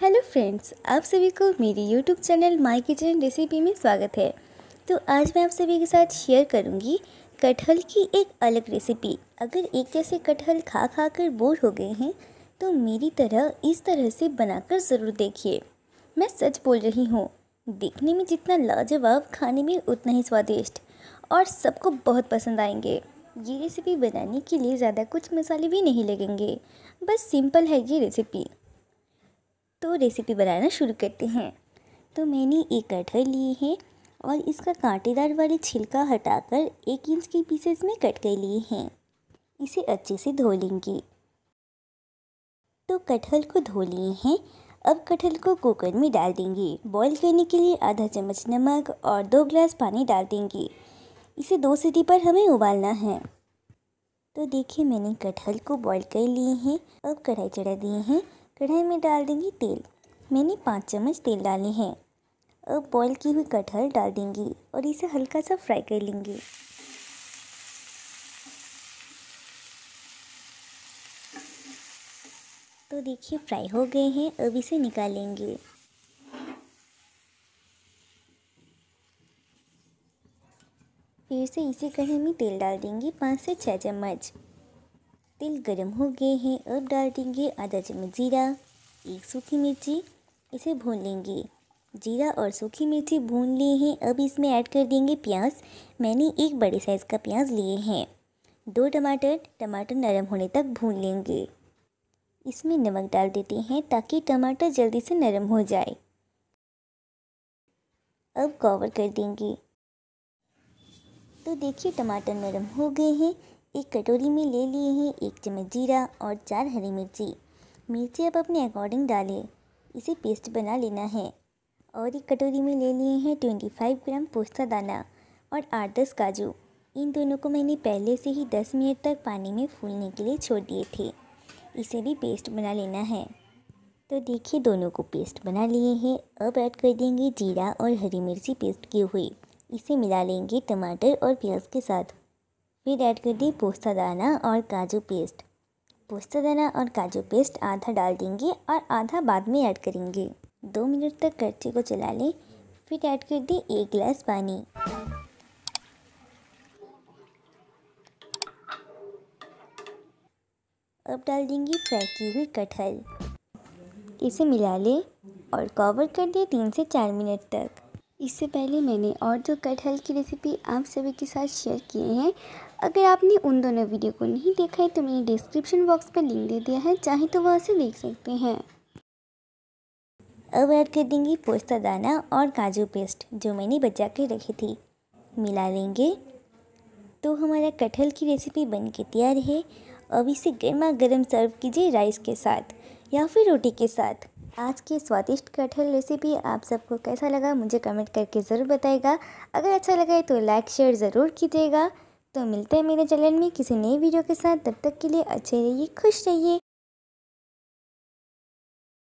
hello friends आप सभी को मेरी YouTube channel my kitchen recipe में स्वागत है तो आज मैं आप सभी के साथ शेयर करूंगी कटहल की एक अलग रेसिपी अगर एक जैसे कटहल खा खा कर बोर हो गए हैं तो मेरी तरह इस तरह से बनाकर ज़रूर देखिए मैं सच बोल रही हूँ देखने में जितना लाजवाब खाने में उतना ही स्वादिष्ट और सबको बहुत पसंद आएंगे ये रेसिपी बनाने के लिए ज़्यादा कुछ मसाले भी नहीं लगेंगे बस सिंपल है ये रेसिपी तो रेसिपी बनाना शुरू करते हैं तो मैंने एक कटहर लिए हैं और इसका कांटेदार वाले छिलका हटाकर एक इंच के पीसेस में कट कर लिए हैं इसे अच्छे से धो लेंगे तो कटहल को धो लिए हैं अब कटहल को कुकर में डाल देंगे बॉईल करने के लिए आधा चम्मच नमक और दो ग्लास पानी डाल देंगे इसे दो सीटी पर हमें उबालना है तो देखिए मैंने कटहल को बॉईल कर लिए हैं अब कढ़ाई चढ़ा दिए हैं कढ़ाई में डाल देंगे तेल मैंने पाँच चम्मच तेल डाले हैं अब बॉईल की हुई कटहल डाल देंगी और इसे हल्का सा फ्राई कर लेंगे तो देखिए फ्राई हो गए हैं अब इसे निकालेंगे फिर से इसी कढ़ाई में तेल डाल देंगे पाँच से छः चम्मच तेल गर्म हो गए हैं अब डाल देंगे आधा चम्मच जीरा एक सूखी मिर्ची इसे भून लेंगे जीरा और सूखी मिर्ची भून लिए हैं अब इसमें ऐड कर देंगे प्याज मैंने एक बड़े साइज़ का प्याज लिए हैं दो टमाटर टमाटर नरम होने तक भून लेंगे इसमें नमक डाल देते हैं ताकि टमाटर जल्दी से नरम हो जाए अब कवर कर देंगे तो देखिए टमाटर नरम हो गए हैं एक कटोरी में ले लिए हैं एक चम्मच जीरा और चार हरी मिर्ची मिर्ची आप अपने अकॉर्डिंग डालें इसे पेस्ट बना लेना है और एक कटोरी में ले लिए हैं ट्वेंटी फाइव ग्राम पोस्ता दाना और आठ दस काजू इन दोनों को मैंने पहले से ही दस मिनट तक पानी में फूलने के लिए छोड़ दिए थे इसे भी पेस्ट बना लेना है तो देखिए दोनों को पेस्ट बना लिए हैं अब ऐड कर देंगे जीरा और हरी मिर्ची पेस्ट की हुई इसे मिला लेंगे टमाटर और प्याज के साथ फिर ऐड कर दी पोस्ता दाना और काजू पेस्ट पोस्ता दाना और काजू पेस्ट आधा डाल देंगे और आधा बाद में ऐड करेंगे दो मिनट तक कच्चे को चला लें फिर ऐड कर दी एक गिलास पानी अब डाल देंगे फ्राई की हुई कटहल इसे मिला लें और कवर कर दें तीन से चार मिनट तक इससे पहले मैंने और जो कटहल की रेसिपी आप सभी के साथ शेयर किए हैं अगर आपने उन दोनों वीडियो को नहीं देखा है तो मैंने डिस्क्रिप्शन बॉक्स पर लिंक दे दिया है चाहे तो वहाँ से देख सकते हैं अब ऐड कर देंगे पोस्ता दाना और काजू पेस्ट जो मैंने बचा के रखी थी मिला लेंगे तो हमारा कटहल की रेसिपी बन के तैयार है अब इसे गर्मा गर्म सर्व कीजिए राइस के साथ या फिर रोटी के साथ आज की स्वादिष्ट कटहल रेसिपी आप सबको कैसा लगा मुझे कमेंट करके ज़रूर बताएगा अगर अच्छा लगा है तो लाइक शेयर ज़रूर कीजिएगा तो मिलते हैं मेरे चैनल में किसी नई वीडियो के साथ तब तक के लिए अच्छे रहिए खुश रहिए